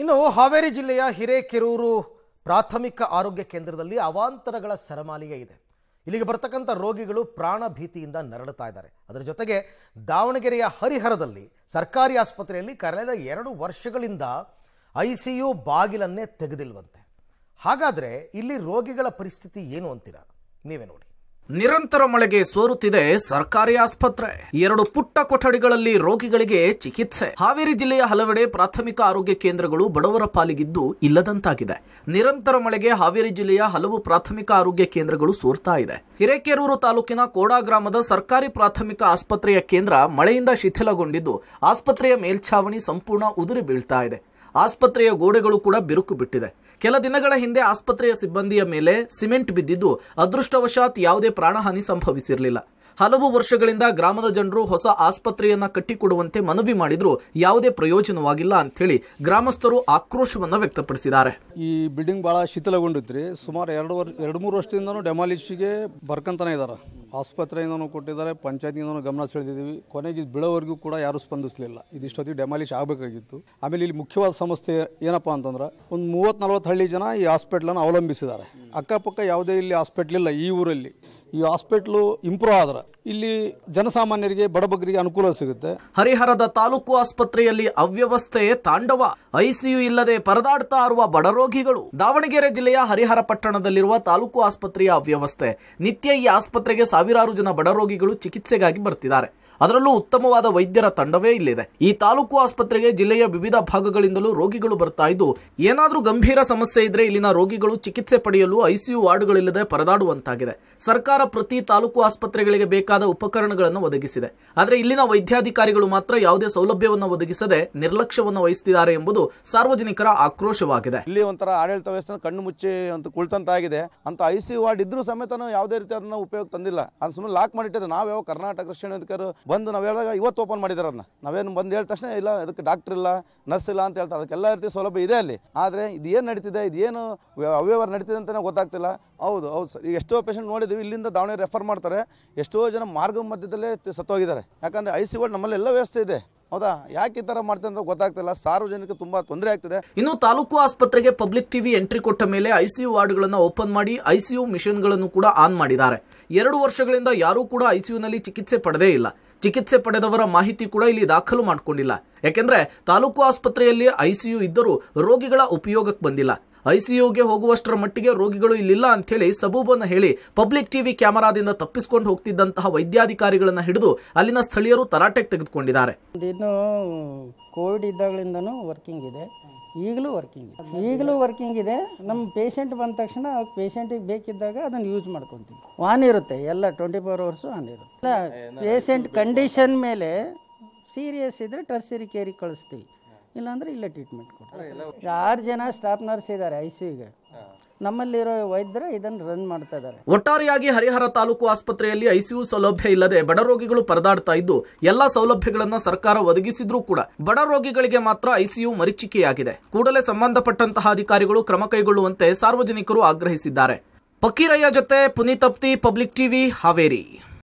ಇನ್ನು ಹಾವೇರಿ ಜಿಲ್ಲೆಯ ಹಿರೇಕೆರೂರು ಪ್ರಾಥಮಿಕ ಆರೋಗ್ಯ ಕೇಂದ್ರದಲ್ಲಿ ಅವಾಂತರಗಳ ಸರಮಾಲಿಗೆ ಇದೆ ಇಲ್ಲಿಗೆ ಬರ್ತಕ್ಕಂಥ ರೋಗಿಗಳು ಪ್ರಾಣ ಭೀತಿಯಿಂದ ನರಳುತ್ತಾ ಇದ್ದಾರೆ ಅದರ ಜೊತೆಗೆ ದಾವಣಗೆರೆಯ ಹರಿಹರದಲ್ಲಿ ಸರ್ಕಾರಿ ಆಸ್ಪತ್ರೆಯಲ್ಲಿ ಕಳೆದ ಎರಡು ವರ್ಷಗಳಿಂದ ಐ ಸಿ ಯು ಬಾಗಿಲನ್ನೇ ತೆಗೆದಿಲ್ವಂತೆ ಹಾಗಾದರೆ ಇಲ್ಲಿ ರೋಗಿಗಳ ಪರಿಸ್ಥಿತಿ ಏನು ಅಂತೀರಾ ನೀವೇ ನೋಡಿ ನಿರಂತರ ಮಳೆಗೆ ಸೋರುತ್ತಿದೆ ಸರ್ಕಾರಿ ಆಸ್ಪತ್ರೆ ಎರಡು ಪುಟ್ಟ ಕೊಠಡಿಗಳಲ್ಲಿ ರೋಗಿಗಳಿಗೆ ಚಿಕಿತ್ಸೆ ಹಾವೇರಿ ಜಿಲ್ಲೆಯ ಹಲವೆಡೆ ಪ್ರಾಥಮಿಕ ಆರೋಗ್ಯ ಕೇಂದ್ರಗಳು ಬಡವರ ಪಾಲಿಗಿದ್ದು ಇಲ್ಲದಂತಾಗಿದೆ ನಿರಂತರ ಮಳೆಗೆ ಹಾವೇರಿ ಜಿಲ್ಲೆಯ ಹಲವು ಪ್ರಾಥಮಿಕ ಆರೋಗ್ಯ ಕೇಂದ್ರಗಳು ಸೋರ್ತಾ ಇದೆ ಹಿರೇಕೆರೂರು ತಾಲೂಕಿನ ಕೋಡಾ ಗ್ರಾಮದ ಸರ್ಕಾರಿ ಪ್ರಾಥಮಿಕ ಆಸ್ಪತ್ರೆಯ ಕೇಂದ್ರ ಮಳೆಯಿಂದ ಶಿಥಿಲಗೊಂಡಿದ್ದು ಆಸ್ಪತ್ರೆಯ ಮೇಲ್ಛಾವಣಿ ಸಂಪೂರ್ಣ ಉದುರಿ ಬೀಳ್ತಾ ಇದೆ ಆಸ್ಪತ್ರೆಯ ಗೋಡೆಗಳು ಕೂಡ ಬಿರುಕು ಬಿಟ್ಟಿದೆ ಕೆಲ ದಿನಗಳ ಹಿಂದೆ ಆಸ್ಪತ್ರೆಯ ಸಿಬ್ಬಂದಿಯ ಮೇಲೆ ಸಿಮೆಂಟ್ ಬಿದ್ದಿದ್ದು ಅದೃಷ್ಟವಶಾತ್ ಯಾವುದೇ ಪ್ರಾಣಹಾನಿ ಸಂಭವಿಸಿರಲಿಲ್ಲ ಹಲವು ವರ್ಷಗಳಿಂದ ಗ್ರಾಮದ ಜನರು ಹೊಸ ಆಸ್ಪತ್ರೆಯನ್ನ ಕಟ್ಟಿಕೊಡುವಂತೆ ಮನವಿ ಮಾಡಿದ್ರು ಯಾವುದೇ ಪ್ರಯೋಜನವಾಗಿಲ್ಲ ಹೇಳಿ ಗ್ರಾಮಸ್ಥರು ಆಕ್ರೋಶವನ್ನ ವ್ಯಕ್ತಪಡಿಸಿದ್ದಾರೆ ಈ ಬಿಲ್ಡಿಂಗ್ ಬಹಳ ಶಿಥಿಲಗೊಂಡಿದ್ರಿ ಸುಮಾರು ಎರಡು ಎರಡು ಮೂರು ವರ್ಷದಿಂದ ಡೆಮಾಲಿಶ್ಗೆ ಬರ್ಕಂತಾನೆ ಇದ್ದಾರೆ ಆಸ್ಪತ್ರೆಯಿಂದನೂ ಕೊಟ್ಟಿದ್ದಾರೆ ಪಂಚಾಯತಿಂದನೂ ಗಮನ ಸೆಳೆದಿದ್ದೀವಿ ಕೊನೆಗೆ ಇದು ಬೀಳೋವರೆಗೂ ಕೂಡ ಯಾರೂ ಸ್ಪಂದಿಸಲಿಲ್ಲ ಇದಿಷ್ಟೊತ್ತಿಗೆ ಡೆಮಾಲಿಷ್ ಆಗಬೇಕಾಗಿತ್ತು ಆಮೇಲೆ ಇಲ್ಲಿ ಮುಖ್ಯವಾದ ಸಮಸ್ಯೆ ಏನಪ್ಪ ಅಂತಂದ್ರೆ ಒಂದು ಮೂವತ್ತು ನಲ್ವತ್ತು ಹಳ್ಳಿ ಜನ ಈ ಹಾಸ್ಪಿಟ್ಲನ್ನು ಅವಲಂಬಿಸಿದ್ದಾರೆ ಅಕ್ಕಪಕ್ಕ ಯಾವುದೇ ಇಲ್ಲಿ ಹಾಸ್ಪಿಟ್ಲಿಲ್ಲ ಇಲ್ಲ ಈ ಊರಲ್ಲಿ ಈ ಹಾಸ್ಪಿಟ್ಲು ಇಂಪ್ರೂವ್ ಆದ್ರೆ ಇಲ್ಲಿ ಜನಸಾಮಾನ್ಯರಿಗೆ ಬಡಬಗರಿಗೆ ಅನುಕೂಲ ಸಿಗುತ್ತೆ ಹರಿಹರದ ತಾಲೂಕು ಆಸ್ಪತ್ರೆಯಲ್ಲಿ ಅವ್ಯವಸ್ಥೆ ತಾಂಡವ ಐಸಿಯು ಇಲ್ಲದೆ ಪರದಾಡ್ತಾ ಇರುವ ಬಡರೋಗಿಗಳು ದಾವಣಗೆರೆ ಜಿಲ್ಲೆಯ ಹರಿಹರ ಪಟ್ಟಣದಲ್ಲಿರುವ ತಾಲೂಕು ಆಸ್ಪತ್ರೆಯ ಅವ್ಯವಸ್ಥೆ ನಿತ್ಯ ಈ ಆಸ್ಪತ್ರೆಗೆ ಸಾವಿರಾರು ಜನ ಬಡರೋಗಿಗಳು ಚಿಕಿತ್ಸೆಗಾಗಿ ಬರ್ತಿದ್ದಾರೆ ಅದರಲ್ಲೂ ಉತ್ತಮವಾದ ವೈದ್ಯರ ತಂಡವೇ ಇಲ್ಲಿದೆ ಈ ತಾಲೂಕು ಆಸ್ಪತ್ರೆಗೆ ಜಿಲ್ಲೆಯ ವಿವಿಧ ಭಾಗಗಳಿಂದಲೂ ರೋಗಿಗಳು ಬರ್ತಾ ಇದ್ದು ಏನಾದರೂ ಗಂಭೀರ ಸಮಸ್ಯೆ ಇದ್ರೆ ಇಲ್ಲಿನ ರೋಗಿಗಳು ಚಿಕಿತ್ಸೆ ಪಡೆಯಲು ಐಸಿಯು ವಾರ್ಡ್ಗಳಿಲ್ಲದೆ ಪರದಾಡುವಂತಾಗಿದೆ ಸರ್ಕಾರ ಪ್ರತಿ ತಾಲೂಕು ಆಸ್ಪತ್ರೆಗಳಿಗೆ ಬೇಕು ಬೇಕಾದ ಉಪಕರಣಗಳನ್ನು ಒದಗಿಸಿದೆ ಆದರೆ ಇಲ್ಲಿನ ವೈದ್ಯಾಧಿಕಾರಿಗಳು ಮಾತ್ರ ಯಾವುದೇ ಸೌಲಭ್ಯವನ್ನು ಒದಗಿಸದೆ ನಿರ್ಲಕ್ಷ್ಯವನ್ನು ವಹಿಸುತ್ತಿದ್ದಾರೆ ಎಂಬುದು ಸಾರ್ವಜನಿಕರ ಆಕ್ರೋಶವಾಗಿದೆ ಇಲ್ಲಿ ಒಂಥರ ಆಡಳಿತ ವ್ಯವಸ್ಥೆ ಕಣ್ಣು ಮುಚ್ಚಿ ಅಂತ ಕುಳಿತಂತಾಗಿದೆ ಅಂತ ಐ ಸಿ ವಾರ್ಡ್ ಇದ್ರೂ ಸಮೇತ ಯಾವುದೇ ರೀತಿ ಅದನ್ನ ಉಪಯೋಗ ತಂದಿಲ್ಲ ಅದು ಸುಮ್ಮನೆ ಲಾಕ್ ಮಾಡಿಟ್ಟಿದ್ರೆ ನಾವು ಕರ್ನಾಟಕ ರಕ್ಷಣಾ ಅಧಿಕಾರ ಬಂದು ನಾವು ಹೇಳಿದಾಗ ಇವತ್ತು ಓಪನ್ ಮಾಡಿದಾರೆ ಅದನ್ನ ನಾವೇನು ಬಂದು ಹೇಳಿದ ತಕ್ಷಣ ಇಲ್ಲ ಅದಕ್ಕೆ ಡಾಕ್ಟರ್ ಇಲ್ಲ ನರ್ಸ್ ಇಲ್ಲ ಅಂತ ಹೇಳ್ತಾರೆ ಅದಕ್ಕೆಲ್ಲ ರೀತಿ ಸೌಲಭ್ಯ ಇದೆ ಅಲ್ಲಿ ಆದರೆ ಇದು ಏನು ನಡೀತಿದೆ ಇದೇನು ಅವ್ಯವಹಾರ ನಡೀತಿದೆ ಅಂತಲೇ ಗೊತ್ತಾಗ್ತಿಲ್ಲ ಹೌದು ಹೌದು ಸರ್ ಈಗ ಎಷ್ಟೋ ಪೇಷಂಟ್ ನೋಡಿದ್ದೀವಿ ಇಲ್ಲಿಂದ ದಾವಣಗೆರೆ ರೆಫರ್ ಮಾಡ್ತಾರೆ ಎಷ್ಟೋ ಜನ ಮಾರ್ಗ ಮಧ್ಯದಲ್ಲೇ ಸತ್ತೋಗಿದ್ದಾರೆ ಯಾಕಂದರೆ ಐ ಸಿ ವರ್ಡ್ ನಮ್ಮಲ್ಲಿ ಎಲ್ಲ ವ್ಯವಸ್ಥೆ ಇದೆ ಹೌದಾ ಯಾಕೆ ಈ ಥರ ಮಾಡ್ತಾರೆ ಅಂತ ಗೊತ್ತಾಗ್ತಿಲ್ಲ ಸಾರ್ವಜನಿಕ ತುಂಬ ತೊಂದರೆ ಆಗ್ತಿದೆ ಇನ್ನು ತಾಲೂಕು ಆಸ್ಪತ್ರೆಗೆ ಪಬ್ಲಿಕ್ ಟಿವಿ ಎಂಟ್ರಿ ಕೊಟ್ಟ ಮೇಲೆ ಐ ಸಿ ಯು ವಾರ್ಡ್ಗಳನ್ನು ಓಪನ್ ಮಾಡಿ ಐ ಸಿ ಯು ಗಳನ್ನು ಕೂಡ ಆನ್ ಮಾಡಿದ್ದಾರೆ ಎರಡು ವರ್ಷಗಳಿಂದ ಯಾರೂ ಕೂಡ ಐ ಸಿ ಯುನಲ್ಲಿ ಚಿಕಿತ್ಸೆ ಪಡೆದೇ ಇಲ್ಲ ಚಿಕಿತ್ಸೆ ಪಡೆದವರ ಮಾಹಿತಿ ಕೂಡ ಇಲ್ಲಿ ದಾಖಲು ಮಾಡಿಕೊಂಡಿಲ್ಲ ಯಾಕೆಂದ್ರೆ ತಾಲೂಕು ಆಸ್ಪತ್ರೆಯಲ್ಲಿ ಐ ಸಿ ಯು ಇದ್ದರೂ ರೋಗಿಗಳ ಉಪಯೋಗಕ್ಕೆ ಬಂದಿಲ್ಲ ಐಸಿಯುಗೆ ಹೋಗುವಷ್ಟರ ಮಟ್ಟಿಗೆ ರೋಗಿಗಳು ಇಲ್ಲಿಲ್ಲ ಹೇಳಿ ಸಬೂಬನ್ನು ಹೇಳಿ ಪಬ್ಲಿಕ್ ಟಿವಿ ಕ್ಯಾಮರಾದಿಂದ ತಪ್ಪಿಸ್ಕೊಂಡು ಹೋಗ್ತಿದ್ದಂತಹ ವೈದ್ಯಾಧಿಕಾರಿಗಳನ್ನು ಹಿಡಿದು ಅಲ್ಲಿನ ಸ್ಥಳೀಯರು ತರಾಟೆಗೆ ತೆಗೆದುಕೊಂಡಿದ್ದಾರೆ ಕೋವಿಡ್ ಇದ್ದಾಗಲಿಂದನೂ ವರ್ಕಿಂಗ್ ಇದೆ ಈಗಲೂ ವರ್ಕಿಂಗ್ ಇದೆ ಈಗಲೂ ವರ್ಕಿಂಗ್ ಇದೆ ನಮ್ಮ ಪೇಷಂಟ್ ಬಂದ ತಕ್ಷಣ ಪೇಷಂಟಿಗೆ ಬೇಕಿದ್ದಾಗ ಅದನ್ನು ಯೂಸ್ ಮಾಡ್ಕೊತೀವಿ ಆನ್ ಇರುತ್ತೆ ಎಲ್ಲ ಟ್ವೆಂಟಿ ಫೋರ್ ಅವರ್ಸು ಆನ್ ಇರುತ್ತೆ ಪೇಷಂಟ್ ಕಂಡೀಷನ್ ಮೇಲೆ ಸೀರಿಯಸ್ ಇದ್ದರೆ ಟರ್ಸಿರಿ ಕೇರಿ ಕಳಿಸ್ತೀವಿ ಇಲ್ಲಾಂದ್ರೆ ಇಲ್ಲೇ ಟ್ರೀಟ್ಮೆಂಟ್ ಕೊಡ್ತಾರೆ ಆರು ಜನ ಸ್ಟಾಫ್ ನರ್ಸ್ ಇದ್ದಾರೆ ಐ ಸಿ ನಮ್ಮಲ್ಲಿರೋ ವೈದ್ಯರು ಇದನ್ನು ರನ್ ಮಾಡ್ತಾ ಇದ್ದಾರೆ ಒಟ್ಟಾರೆಯಾಗಿ ಹರಿಹರ ತಾಲೂಕು ಆಸ್ಪತ್ರೆಯಲ್ಲಿ ಐಸಿಯು ಸೌಲಭ್ಯ ಇಲ್ಲದೆ ಬಡ ರೋಗಿಗಳು ಪರದಾಡ್ತಾ ಇದ್ದು ಎಲ್ಲಾ ಸೌಲಭ್ಯಗಳನ್ನ ಸರ್ಕಾರ ಒದಗಿಸಿದ್ರೂ ಕೂಡ ಬಡ ರೋಗಿಗಳಿಗೆ ಮಾತ್ರ ಐಸಿಯು ಮರಿಚಿಕೆಯಾಗಿದೆ ಕೂಡಲೇ ಸಂಬಂಧಪಟ್ಟಂತಹ ಅಧಿಕಾರಿಗಳು ಕ್ರಮ ಕೈಗೊಳ್ಳುವಂತೆ ಸಾರ್ವಜನಿಕರು ಆಗ್ರಹಿಸಿದ್ದಾರೆ ಫಕೀರಯ್ಯ ಜೊತೆ ಪುನೀತಪ್ತಿ ಪಬ್ಲಿಕ್ ಟಿವಿ ಹಾವೇರಿ